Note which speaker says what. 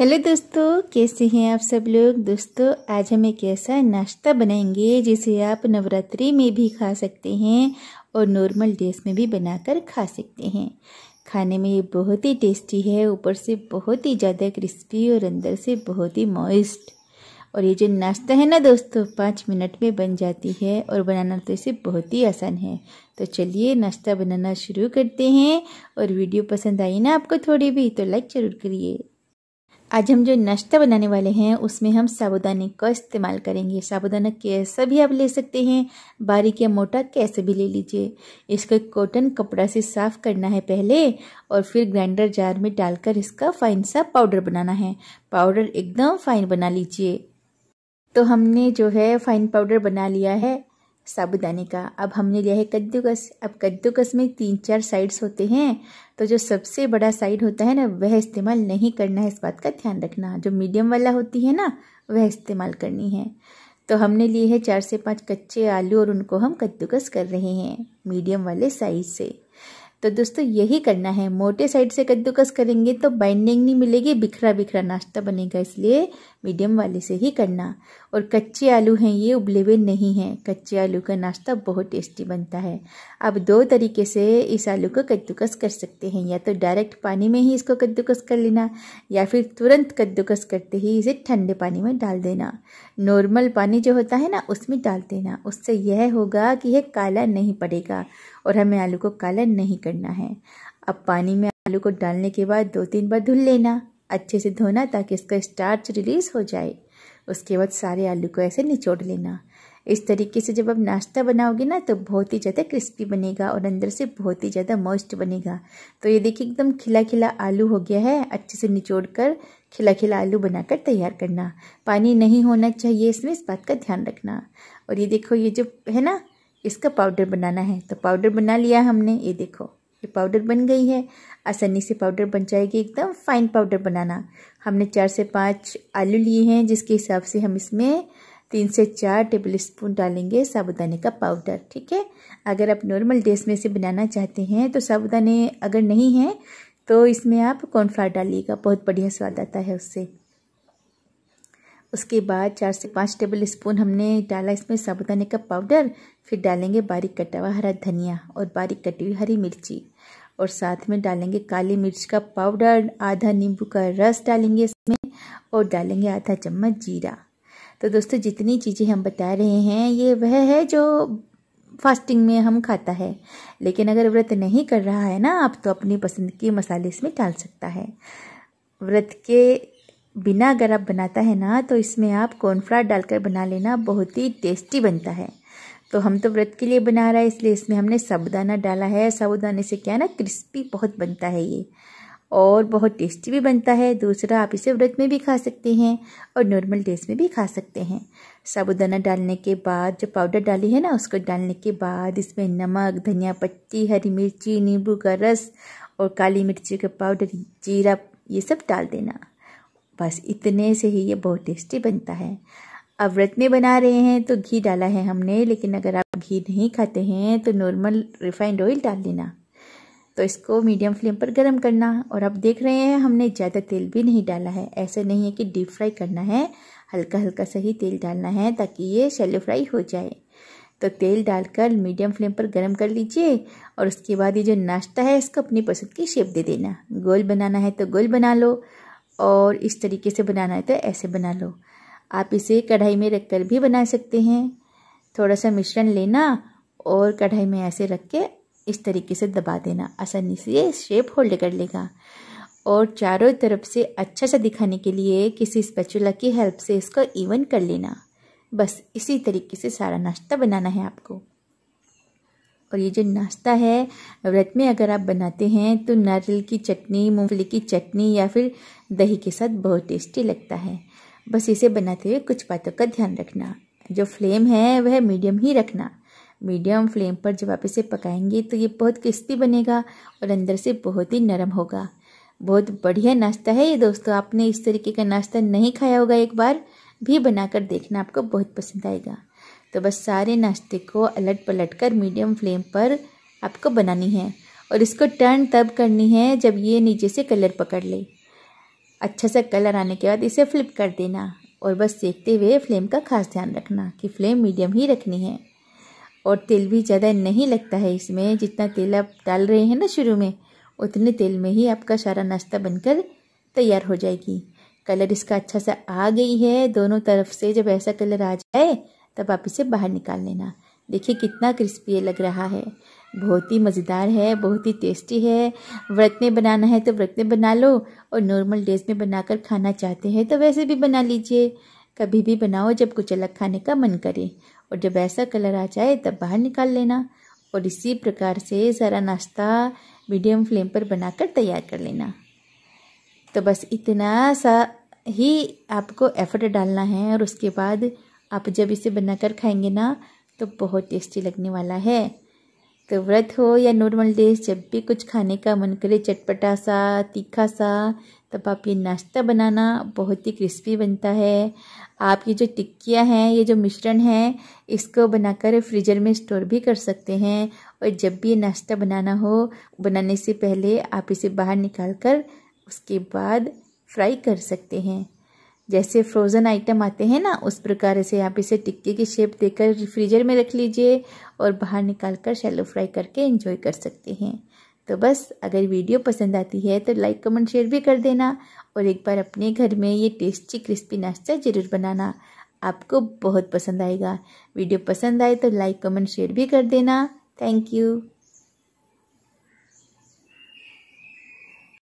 Speaker 1: hello दोस्तों कैसे हैं आप सब लोग दोस्तों आज हम एक ऐसा नाश्ता बनाएंगे जिसे आप नवरात्रि में भी खा सकते हैं और नॉर्मल डेज में भी बनाकर खा सकते हैं खाने में ये बहुत ही टेस्टी है ऊपर से बहुत ही ज़्यादा क्रिस्पी और अंदर से बहुत ही मॉइस्ट और ये जो नाश्ता है ना दोस्तों पाँच मिनट में बन जाती है और बनाना तो इसे बहुत ही आसान है तो चलिए नाश्ता बनाना शुरू करते हैं और वीडियो पसंद आई ना आपको थोड़ी भी तो लाइक ज़रूर करिए आज हम जो नाश्ता बनाने वाले हैं उसमें हम साबुदाने का इस्तेमाल करेंगे साबुदाना कैसा भी आप ले सकते हैं बारीक या मोटा कैसे भी ले लीजिए इसको कॉटन कपड़ा से साफ़ करना है पहले और फिर ग्राइंडर जार में डालकर इसका फाइन सा पाउडर बनाना है पाउडर एकदम फाइन बना लीजिए तो हमने जो है फाइन पाउडर बना लिया है साबुदाने का अब हमने लिया है कद्दूकस अब कद्दूकस में तीन चार साइड्स होते हैं तो जो सबसे बड़ा साइड होता है ना वह इस्तेमाल नहीं करना है इस बात का ध्यान रखना जो मीडियम वाला होती है ना वह इस्तेमाल करनी है तो हमने लिए है चार से पांच कच्चे आलू और उनको हम कद्दूकस कर रहे हैं मीडियम वाले साइज से तो दोस्तों यही करना है मोटे साइड से कद्दूकस करेंगे तो बाइंडिंग नहीं मिलेगी बिखरा बिखरा नाश्ता बनेगा इसलिए मीडियम वाले से ही करना और कच्चे आलू हैं ये उबले हुए नहीं हैं कच्चे आलू का नाश्ता बहुत टेस्टी बनता है अब दो तरीके से इस आलू को कद्दूकस कर सकते हैं या तो डायरेक्ट पानी में ही इसको कद्दूकस कर लेना या फिर तुरंत कद्दूकस करते ही इसे ठंडे पानी में डाल देना नॉर्मल पानी जो होता है ना उसमें डाल देना उससे यह होगा कि यह काला नहीं पड़ेगा और हमें आलू को काला नहीं करना है अब पानी में आलू को डालने के बाद दो तीन बार धुल लेना अच्छे से धोना ताकि इसका स्टार्च रिलीज़ हो जाए उसके बाद सारे आलू को ऐसे निचोड़ लेना इस तरीके से जब आप नाश्ता बनाओगे ना तो बहुत ही ज़्यादा क्रिस्पी बनेगा और अंदर से बहुत ही ज़्यादा मॉइस्ट बनेगा तो ये देखिए एकदम खिला खिला आलू हो गया है अच्छे से निचोड़ कर खिला खिला आलू बनाकर तैयार करना पानी नहीं होना चाहिए इसमें इस बात का ध्यान रखना और ये देखो ये जो है ना इसका पाउडर बनाना है तो पाउडर बना लिया हमने ये देखो ये पाउडर बन गई है आसानी से पाउडर बन जाएगी एकदम फाइन पाउडर बनाना हमने चार से पाँच आलू लिए हैं जिसके हिसाब से हम इसमें तीन से चार टेबल स्पून डालेंगे साबुदाने का पाउडर ठीक है अगर आप नॉर्मल डेस में से बनाना चाहते हैं तो साबुदाने अगर नहीं हैं तो इसमें आप कॉर्नफ्लावर डालिएगा बहुत बढ़िया स्वाद आता है उससे उसके बाद चार से पाँच टेबल स्पून हमने डाला इसमें साबुदाने का पाउडर फिर डालेंगे बारीक कटा हुआ हरा धनिया और बारीक कटी हुई हरी मिर्ची और साथ में डालेंगे काली मिर्च का पाउडर आधा नींबू का रस डालेंगे इसमें और डालेंगे आधा चम्मच जीरा तो दोस्तों जितनी चीज़ें हम बता रहे हैं ये वह है जो फास्टिंग में हम खाता है लेकिन अगर व्रत नहीं कर रहा है ना आप तो अपनी पसंद के मसाले इसमें डाल सकता है व्रत के बिना अगर आप बनाता है ना तो इसमें आप कॉर्नफ्लावर डालकर बना लेना बहुत ही टेस्टी बनता है तो हम तो व्रत के लिए बना रहा है इसलिए इसमें हमने साबुदाना डाला है साबुदाने से क्या ना क्रिस्पी बहुत बनता है ये और बहुत टेस्टी भी बनता है दूसरा आप इसे व्रत में भी खा सकते हैं और नॉर्मल डेज में भी खा सकते हैं साबुदाना डालने के बाद जो पाउडर डाली है ना उसको डालने के बाद इसमें नमक धनिया पत्ती हरी मिर्ची नींबू का रस और काली मिर्ची का पाउडर जीरा ये सब डाल देना बस इतने से ही ये बहुत टेस्टी बनता है अब व्रत में बना रहे हैं तो घी डाला है हमने लेकिन अगर आप घी नहीं खाते हैं तो नॉर्मल रिफाइंड ऑयल डाल लेना तो इसको मीडियम फ्लेम पर गर्म करना और अब देख रहे हैं हमने ज़्यादा तेल भी नहीं डाला है ऐसे नहीं है कि डीप फ्राई करना है हल्का हल्का सा ही तेल डालना है ताकि ये शैलो फ्राई हो जाए तो तेल डालकर मीडियम फ्लेम पर गर्म कर लीजिए और उसके बाद ये जो नाश्ता है इसको अपनी पसंद की शेप दे देना गोल बनाना है तो गोल बना लो और इस तरीके से बनाना है तो ऐसे बना लो आप इसे कढ़ाई में रख कर भी बना सकते हैं थोड़ा सा मिश्रण लेना और कढ़ाई में ऐसे रख के इस तरीके से दबा देना आसानी से ये शेप होल्ड कर लेगा और चारों तरफ से अच्छा सा दिखाने के लिए किसी स्पेचुला की हेल्प से इसको इवन कर लेना बस इसी तरीके से सारा नाश्ता बनाना है आपको और ये जो नाश्ता है व्रत में अगर आप बनाते हैं तो नारियल की चटनी मूंगफली की चटनी या फिर दही के साथ बहुत टेस्टी लगता है बस इसे बनाते हुए कुछ बातों का ध्यान रखना जो फ्लेम है वह मीडियम ही रखना मीडियम फ्लेम पर जब आप इसे पकाएंगे तो ये बहुत क्रिस्पी बनेगा और अंदर से बहुत ही नरम होगा बहुत बढ़िया नाश्ता है ये दोस्तों आपने इस तरीके का नाश्ता नहीं खाया होगा एक बार भी बनाकर देखना आपको बहुत पसंद आएगा तो बस सारे नाश्ते को अलट पलट कर मीडियम फ्लेम पर आपको बनानी है और इसको टर्न तब करनी है जब ये नीचे से कलर पकड़ ले अच्छा सा कलर आने के बाद इसे फ्लिप कर देना और बस देखते हुए फ्लेम का खास ध्यान रखना कि फ्लेम मीडियम ही रखनी है और तेल भी ज़्यादा नहीं लगता है इसमें जितना तेल आप डाल रहे हैं ना शुरू में उतने तेल में ही आपका सारा नाश्ता बनकर तैयार हो जाएगी कलर इसका अच्छा सा आ गई है दोनों तरफ से जब ऐसा कलर आ जाए तब आप इसे बाहर निकाल लेना देखिए कितना क्रिस्पी लग रहा है बहुत ही मज़ेदार है बहुत ही टेस्टी है व्रत में बनाना है तो व्रत में बना लो और नॉर्मल डेज में बनाकर खाना चाहते हैं तो वैसे भी बना लीजिए कभी भी बनाओ जब कुछ अलग खाने का मन करे और जब ऐसा कलर आ जाए तब बाहर निकाल लेना और इसी प्रकार से सारा नाश्ता मीडियम फ्लेम पर बनाकर तैयार कर लेना तो बस इतना सा ही आपको एफर्ट डालना है और उसके बाद आप जब इसे बनाकर खाएंगे ना तो बहुत टेस्टी लगने वाला है तो व्रत हो या नॉर्मल डेज जब भी कुछ खाने का मन करे चटपटा सा तीखा सा तब आप ये नाश्ता बनाना बहुत ही क्रिस्पी बनता है आप ये जो टिक्कियाँ हैं ये जो मिश्रण है इसको बनाकर फ्रीजर में स्टोर भी कर सकते हैं और जब भी ये नाश्ता बनाना हो बनाने से पहले आप इसे बाहर निकाल कर उसके बाद फ्राई कर सकते हैं जैसे फ्रोज़न आइटम आते हैं ना उस प्रकार से आप इसे टिक्के की शेप देकर रिफ्रिजर में रख लीजिए और बाहर निकाल कर शैलो फ्राई करके एंजॉय कर सकते हैं तो बस अगर वीडियो पसंद आती है तो लाइक कमेंट शेयर भी कर देना और एक बार अपने घर में ये टेस्टी क्रिस्पी नाश्ता ज़रूर बनाना आपको बहुत पसंद आएगा वीडियो पसंद आए तो लाइक कमेंट शेयर भी कर देना थैंक यू